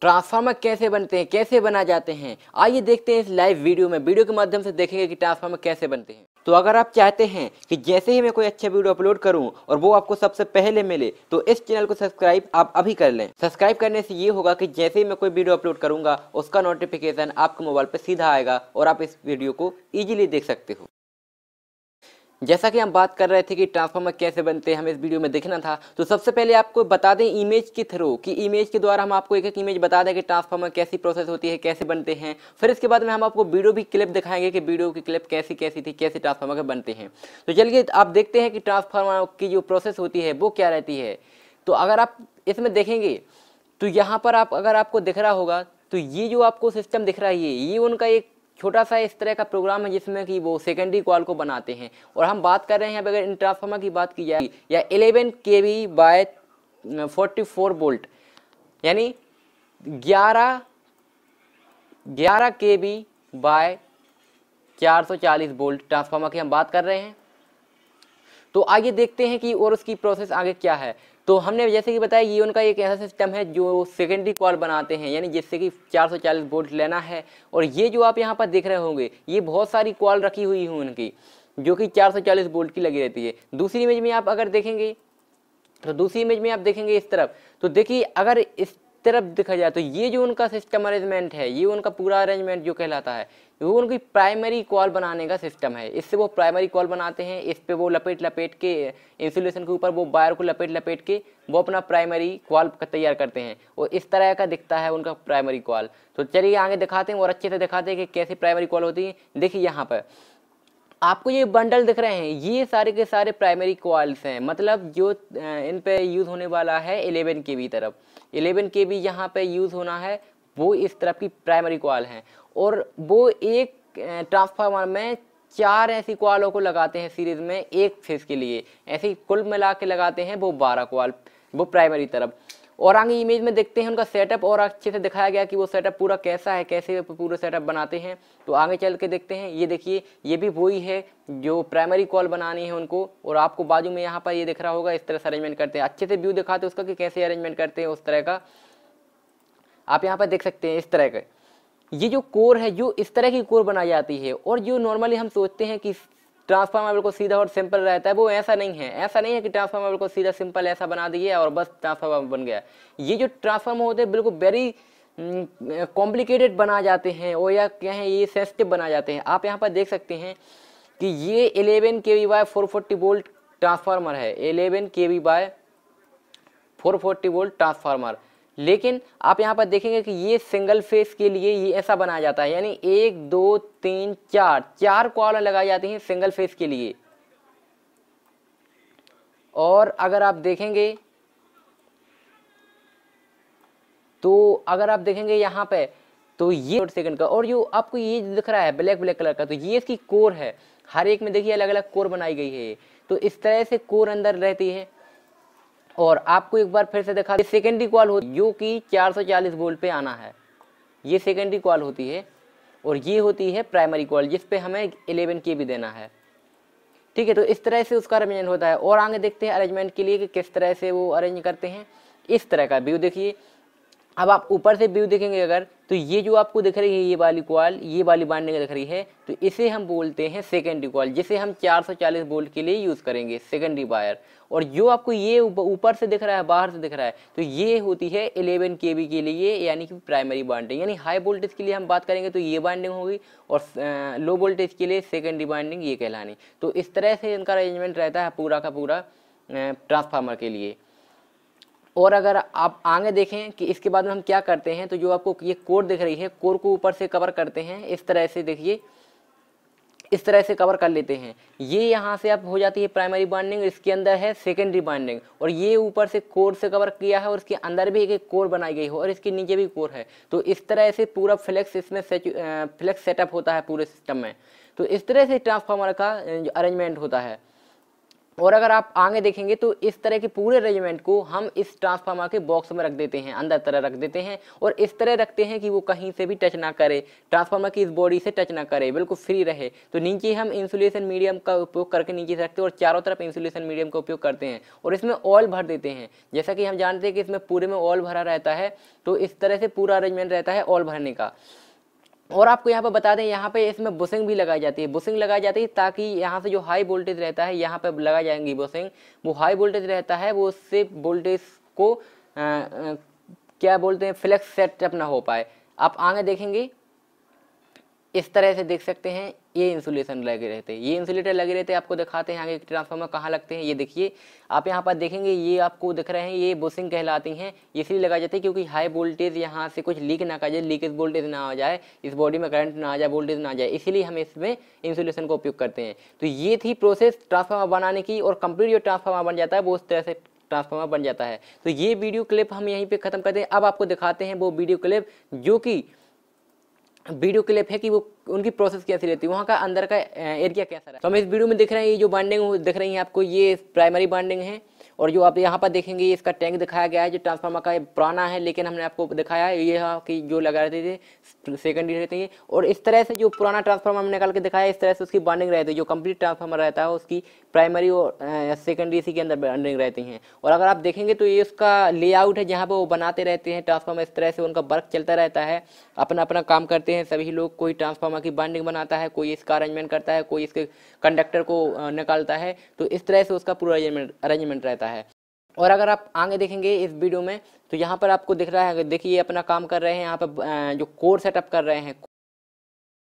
transformer कैसे बनते हैं कैसे बना जाते हैं आइए देखते हैं इस लाइव वीडियो में वीडियो के माध्यम से देखेंगे कि ट्रांसफार्मर कैसे बनते हैं तो अगर आप चाहते हैं कि जैसे ही मैं कोई अच्छा वीडियो अपलोड करूं और वो आपको सबसे पहले मिले तो इस चैनल को सब्सक्राइब आप अभी कर लें सब्सक्राइब करने से ये होगा कि जैसे ही मैं कोई वीडियो अपलोड करूंगा उसका नोटिफिकेशन आपके मोबाइल पर सीधा आएगा और आप इस वीडियो को ईजिली देख सकते हो जैसा कि हम बात कर रहे थे कि ट्रांसफार्मर कैसे बनते हैं हमें इस वीडियो में देखना था तो सबसे पहले आपको बता दें इमेज के थ्रू कि इमेज के द्वारा हम आपको एक एक इमेज बता दें कि ट्रांसफार्मर कैसी प्रोसेस होती है कैसे बनते हैं फिर इसके बाद में हम आपको वीडियो भी क्लिप दिखाएंगे कि वीडियो की क्लिप कैसी कैसी थी कैसे ट्रांसफार्मर के बनते हैं तो चलिए आप देखते हैं कि ट्रांसफार्मर की जो प्रोसेस होती है वो क्या रहती है तो अगर आप इसमें देखेंगे तो यहाँ पर आप अगर आपको दिख रहा होगा तो ये जो आपको सिस्टम दिख रहा है ये उनका एक छोटा सा इस तरह का प्रोग्राम है जिसमें कि वो सेकेंडरी कॉल को बनाते हैं और हम बात कर रहे हैं अगर इन ट्रांसफार्मर की बात की जाए या eleven K V by forty four volt यानी ग्यारह ग्यारह के वी बाय चार सौ चालीस बोल्ट ट्रांसफार्मर की हम बात कर रहे हैं तो आगे देखते हैं कि और उसकी प्रोसेस आगे क्या है तो हमने जैसे कि बताया ये उनका एक ऐसा सिस्टम है जो सेकेंडरी कॉल बनाते हैं यानी जिससे कि 440 वोल्ट लेना है और ये जो आप यहाँ पर देख रहे होंगे ये बहुत सारी कॉल रखी हुई है उनकी जो कि 440 वोल्ट की लगी रहती है दूसरी इमेज में आप अगर देखेंगे तो दूसरी इमेज में आप देखेंगे इस तरफ तो देखिए अगर इस तरफ देखा जाए तो ये जो उनका सिस्टम अरेंजमेंट है ये उनका पूरा अरेंजमेंट जो कहलाता है वो उनकी प्राइमरी कॉल बनाने का सिस्टम है इससे वो प्राइमरी कॉल बनाते हैं इस पर वो लपेट लपेट के इंसुलेशन के ऊपर वो वायर को लपेट लपेट के वो अपना प्राइमरी कॉल तैयार करते हैं और इस तरह का दिखता है उनका प्राइमरी कॉल तो चलिए आगे दिखाते हैं और अच्छे से दिखाते हैं कि कैसे प्राइमरी कॉल होती है देखिए यहाँ पर आपको ये बंडल दिख रहे हैं ये सारे के सारे प्राइमरी कॉल्स हैं मतलब जो इन पे यूज़ होने वाला है एलेवन के बी तरफ एलेवन के बी यहाँ पे यूज़ होना है वो इस तरफ की प्राइमरी कॉल हैं और वो एक ट्रांसफार्मर में चार ऐसी कॉलों को लगाते हैं सीरीज़ में एक फेज के लिए ऐसी कुल मिला के लगाते हैं वो बारह कॉल वो प्राइमरी तरफ और आगे इमेज में देखते हैं उनका सेटअप और अच्छे से दिखाया गया कि वो सेटअप पूरा कैसा है कैसे पूरा सेटअप बनाते हैं तो आगे चल के देखते हैं ये देखिए ये भी वही है जो प्राइमरी कॉल बनानी है उनको और आपको बाजू में यहाँ पर ये दिख रहा होगा इस तरह से अरेंजमेंट करते हैं अच्छे से व्यू दिखाते हैं उसका कि कैसे अरेंजमेंट करते हैं उस तरह का आप यहाँ पर देख सकते हैं इस तरह का ये जो कोर है जो इस तरह की कोर बनाई जाती है और जो नॉर्मली हम सोचते हैं कि ट्रांसफार्मर बिल्कुल सीधा और सिंपल रहता है वो ऐसा नहीं है ऐसा नहीं है कि ट्रांसफार्मर बिल्कुल सीधा सिंपल ऐसा बना दिए और बस ट्रांसफार्मर बन गया ये जो ट्रांसफार्मर होते हैं बिल्कुल वेरी कॉम्प्लिकेटेड mm, बना जाते हैं और या है ये सेंसिटिव बना जाते हैं आप यहाँ पर देख सकते हैं कि ये eleven K V by four forty volt transformer है eleven K V by four forty volt transformer लेकिन आप यहाँ पर देखेंगे कि ये सिंगल फेस के लिए ये ऐसा बनाया जाता है यानी एक दो तीन चार चार कॉलम लगाई जाती हैं सिंगल फेस के लिए और अगर आप देखेंगे तो अगर आप देखेंगे यहाँ पे तो ये सेकंड का और जो आपको ये दिख रहा है ब्लैक ब्लैक कलर का तो ये इसकी कोर है हर एक में देखिए अलग अलग कोर बनाई गई है तो इस तरह से कोर अंदर रहती है और आपको एक बार फिर से दिखा सेकेंडरी कॉल होती जो कि 440 वोल्ट पे आना है ये सेकेंडरी कॉल होती है और ये होती है प्राइमरी कॉल जिस पे हमें इलेवन के भी देना है ठीक है तो इस तरह से उसका अरेंजमेंट होता है और आगे देखते हैं अरेंजमेंट के लिए कि किस तरह से वो अरेंज करते हैं इस तरह का व्यू देखिए अब आप ऊपर से व्यू देखेंगे अगर तो ये जो आपको दिख रही है ये वाली कॉल ये वाली बाइंडिंग दिख रही है तो इसे हम बोलते हैं सेकेंडरी कॉल जिसे हम 440 वोल्ट के लिए यूज़ करेंगे सेकेंडरी वायर और जो आपको ये ऊपर से दिख रहा है बाहर से दिख रहा है तो ये होती है 11 के के लिए यानी कि प्राइमरी बाइंडिंग यानी हाई वोल्टेज के लिए हम बात करेंगे तो ये बाइंडिंग होगी और लो वोल्टेज के लिए सेकेंडरी बाइंडिंग ये कहलानी तो इस तरह से इनका अरेंजमेंट रहता है पूरा का पूरा ट्रांसफार्मर के लिए और अगर आप आगे देखें कि इसके बाद में हम क्या करते हैं तो जो आपको ये कोर दिख रही है कोर को ऊपर से कवर करते हैं इस तरह से देखिए इस तरह से कवर कर लेते हैं ये यहाँ से आप हो जाती है प्राइमरी बाइंडिंग इसके अंदर है सेकेंडरी बाइंडिंग और ये ऊपर से कोर से कवर किया है और इसके अंदर भी एक एक कोर बनाई गई हो और इसके नीचे भी कोर है तो इस तरह से पूरा फ्लेक्स इसमें फ्लेक्स सेटअप होता है पूरे सिस्टम में तो इस तरह से ट्रांसफार्मर का अरेंजमेंट होता है और अगर आप आगे देखेंगे तो इस तरह के पूरे रेजिमेंट को हम इस ट्रांसफार्मर के बॉक्स में रख देते हैं अंदर तरह रख देते हैं और इस तरह रखते हैं कि वो कहीं से भी टच ना करे ट्रांसफार्मर की इस बॉडी से टच ना करे बिल्कुल फ्री रहे तो नीचे हम इंसुलेशन मीडियम का उपयोग करके नीचे से रखते हैं और चारों तरफ इंसुलेशन मीडियम का उपयोग करते हैं और इसमें ऑयल भर देते हैं जैसा कि हम जानते हैं कि इसमें पूरे में ऑयल भरा रहता है तो इस तरह से पूरा अरेंजमेंट रहता है ऑयल भरने का और आपको यहाँ पर बता दें यहाँ पे इसमें बुसिंग भी लगाई जाती है बुसिंग लगाई जाती है ताकि यहाँ से जो हाई वोल्टेज रहता है यहाँ पर लगाई जाएंगी बुसिंग वो हाई वोल्टेज रहता है वो उससे वोल्टेज को आ, आ, क्या बोलते हैं फ्लेक्स सेटअप ना हो पाए आप आगे देखेंगे इस तरह से देख सकते हैं ये इंसुलेशन लगे रहते हैं ये इंसुलेटर लगे रहते हैं आपको दिखाते हैं आगे ट्रांसफार्मर कहाँ लगते हैं ये देखिए आप यहाँ पर देखेंगे ये आपको दिख रहे हैं ये बोसिंग कहलाती हैं इसलिए लगाए जाते हैं क्योंकि हाई वोल्टेज यहाँ से कुछ लीक ना कर जाए लीकेज वोल्टेज ना आ जाए इस बॉडी में करंट ना आ जाए वोल्टेज ना आ जाए इसीलिए हम इसमें इंसुलेशन का उपयोग करते हैं तो ये थी प्रोसेस ट्रांसफार्मर बनाने की और कंप्लीट जो ट्रांसफार्मर बन जाता है वो उस तरह से ट्रांसफार्मर बन जाता है तो ये वीडियो क्लिप हम यहीं पर ख़त्म करते हैं अब आपको दिखाते हैं वो वीडियो क्लिप जो कि वीडियो क्लिप है कि वो उनकी प्रोसेस कैसी रहती है वहाँ का अंदर का एरिया कैसा रहा तो हम इस वीडियो में देख रहे हैं ये जो बॉन्डिंग दिख रही है आपको ये प्राइमरी बॉन्डिंग है और जो आप यहाँ पर देखेंगे इसका टैंक दिखाया गया है जो ट्रांसफार्मर का पुराना है लेकिन हमने आपको दिखाया है ये हाँ कि जो लगा रहते थे सेकेंडरी रहते हैं और इस तरह से जो पुराना ट्रांसफार्मर हमने निकाल के दिखाया इस तरह से उसकी बॉन्डिंग रहती है जो कंप्लीट ट्रांसफार्मर रहता है उसकी प्राइमरी और सेकेंडरी इसी के अंदर बॉन्डिंग रहती हैं और अगर आप देखेंगे तो ये उसका लेआउट है जहाँ पर वो बनाते रहते हैं ट्रांसफार्मर इस तरह से उनका वर्क चलता रहता है अपना अपना काम करते हैं सभी लोग कोई ट्रांसफार्मर प्लाज्मा की बाइंडिंग बनाता है कोई इसका अरेंजमेंट करता है कोई इसके कंडक्टर को निकालता है तो इस तरह से उसका पूरा अरेंजमेंट अरेंजमेंट रहता है और अगर आप आगे देखेंगे इस वीडियो में तो यहाँ पर आपको दिख रहा है देखिए अपना काम कर रहे हैं यहाँ पर जो कोर सेटअप कर रहे हैं